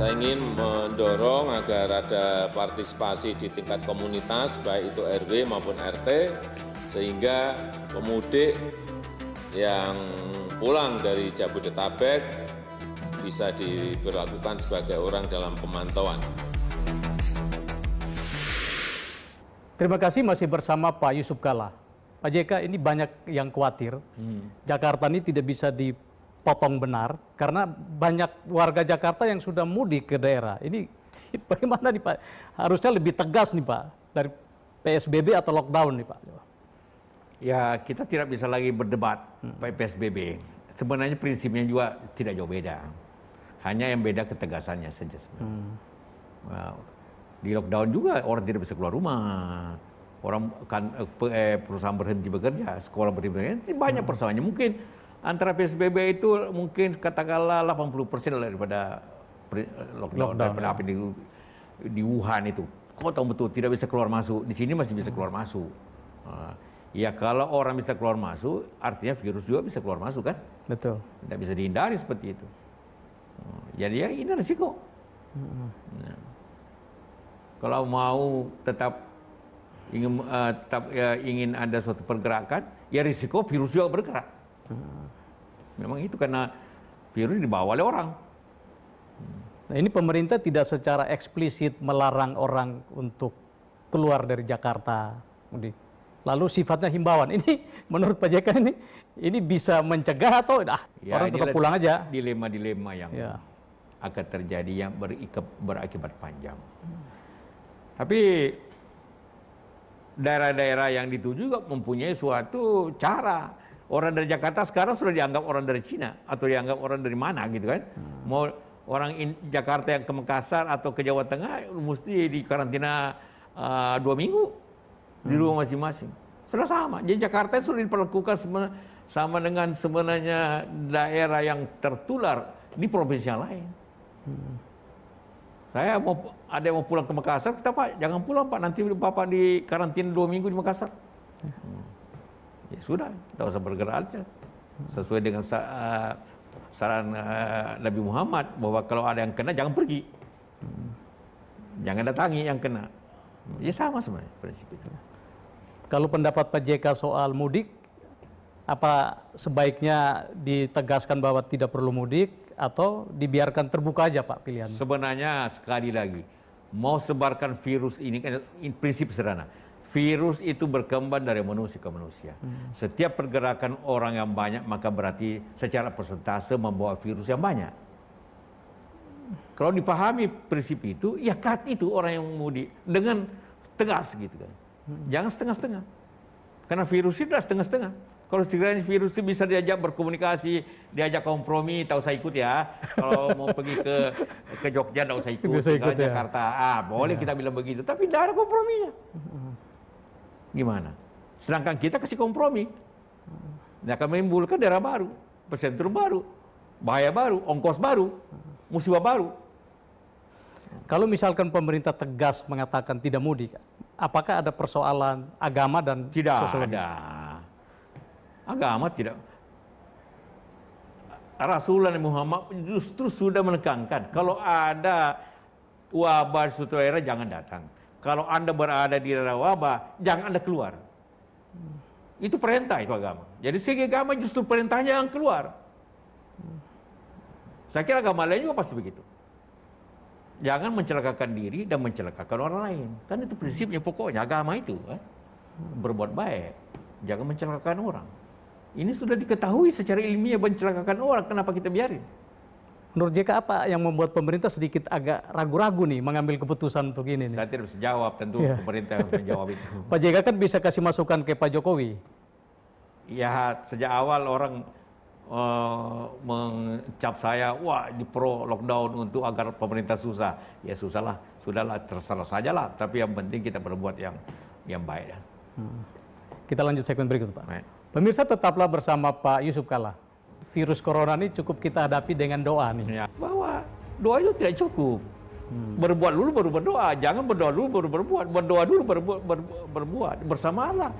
Saya ingin mendorong agar ada partisipasi di tingkat komunitas, baik itu RW maupun RT, sehingga pemudik yang pulang dari Jabodetabek bisa diberlakukan sebagai orang dalam pemantauan. Terima kasih masih bersama Pak Yusuf Kala. Pak JK ini banyak yang khawatir hmm. Jakarta ini tidak bisa di potong benar karena banyak warga Jakarta yang sudah mudik ke daerah. Ini bagaimana nih Pak? Harusnya lebih tegas nih Pak dari PSBB atau lockdown nih Pak. Ya kita tidak bisa lagi berdebat hmm. PSBB. Sebenarnya prinsipnya juga tidak jauh beda. Hanya yang beda ketegasannya saja Hmm. Wow. Di lockdown juga orang tidak bisa keluar rumah orang kan eh, eh perusahaan berhenti bekerja, sekolah berhenti bekerja, banyak hmm. persoalannya. Mungkin antara PSBB itu mungkin katakanlah 80 persen daripada lockdown, lockdown daripada ya. di, di Wuhan itu. kok tahu betul tidak bisa keluar masuk. Di sini masih bisa hmm. keluar masuk. Uh, ya kalau orang bisa keluar masuk, artinya virus juga bisa keluar masuk kan? Betul. Tidak bisa dihindari seperti itu. Ah, jadi ya ini resiko. Hmm. Nah, kalau mau tetap ingin uh, tetap uh, ingin ada suatu pergerakan, ya risiko virus juga bergerak. Gitu. Memang itu karena virus dibawa oleh orang. Nah, ini pemerintah tidak secara eksplisit melarang orang untuk keluar dari Jakarta. Lalu sifatnya himbauan. Ini menurut Pak JK ini ini bisa mencegah atau ah, ya, orang tetap pulang aja. Dilema-dilema yang ya. akan terjadi yang berikep, berakibat panjang. Tapi daerah-daerah yang dituju juga mempunyai suatu cara orang dari Jakarta sekarang sudah dianggap orang dari Cina atau dianggap orang dari mana gitu kan. Hmm. Mau orang in, Jakarta yang ke Makassar atau ke Jawa Tengah mesti di karantina uh, dua minggu di rumah hmm. masing-masing. Sudah sama. Jadi Jakarta sudah diperlakukan sama, sama dengan sebenarnya daerah yang tertular di provinsi yang lain. Hmm. Saya mau ada yang mau pulang ke Makassar, kita Pak jangan pulang Pak nanti Bapak di karantina dua minggu di Makassar. Hmm ya sudah tak usah bergerak aja sesuai dengan eh, saran uh, Nabi Muhammad bahwa kalau ada yang kena jangan pergi hmm. jangan datangi yang kena hmm. ya sama sebenarnya prinsip itu kalau pendapat Pak JK soal mudik apa sebaiknya ditegaskan bahwa tidak perlu mudik atau dibiarkan terbuka aja Pak pilihan sebenarnya sekali lagi mau sebarkan virus ini kan prinsip sederhana Virus itu berkembang dari manusia ke manusia. Hmm. Setiap pergerakan orang yang banyak maka berarti secara persentase membawa virus yang banyak. Kalau dipahami prinsip itu, ya cut itu orang yang mudik dengan tegas gitu kan. Hmm. Jangan setengah-setengah. Karena virus itu setengah-setengah. Kalau sekiranya virus itu bisa diajak berkomunikasi, diajak kompromi, tahu saya ikut ya. Kalau mau pergi ke ke Jogja, tahu saya ikut. Bisa ikut ya. Jakarta, ah boleh ya. kita bilang begitu. Tapi tidak ada komprominya. Hmm. Gimana? Sedangkan kita kasih kompromi. ini nah, akan menimbulkan daerah baru, persentrum baru, bahaya baru, ongkos baru, musibah baru. Kalau misalkan pemerintah tegas mengatakan tidak mudik, apakah ada persoalan agama dan tidak sosiologis? ada. Agama tidak. Rasulullah Muhammad justru sudah menekankan kalau ada wabah suatu daerah jangan datang kalau Anda berada di daerah wabah, jangan Anda keluar. Itu perintah itu agama. Jadi segi agama justru perintahnya yang keluar. Saya kira agama lain juga pasti begitu. Jangan mencelakakan diri dan mencelakakan orang lain. Kan itu prinsipnya pokoknya agama itu. Eh? Berbuat baik. Jangan mencelakakan orang. Ini sudah diketahui secara ilmiah mencelakakan orang. Kenapa kita biarin? Menurut JK apa yang membuat pemerintah sedikit agak ragu-ragu nih mengambil keputusan untuk ini? Nih? Saya tidak bisa jawab tentu ya. pemerintah yang menjawab itu. Pak JK kan bisa kasih masukan ke Pak Jokowi. Ya sejak awal orang uh, mencap saya, wah di pro lockdown untuk agar pemerintah susah. Ya susahlah, sudahlah terserah lah. Tapi yang penting kita berbuat yang yang baik. Hmm. Kita lanjut segmen berikut Pak. Baik. Pemirsa tetaplah bersama Pak Yusuf Kalla virus corona ini cukup kita hadapi dengan doa nih. Ya. Bahwa doa itu tidak cukup. Hmm. Berbuat dulu baru berdoa. Jangan berdoa dulu baru berbuat. Berdoa dulu baru berbuat. Bersama berbuat. Bersamalah.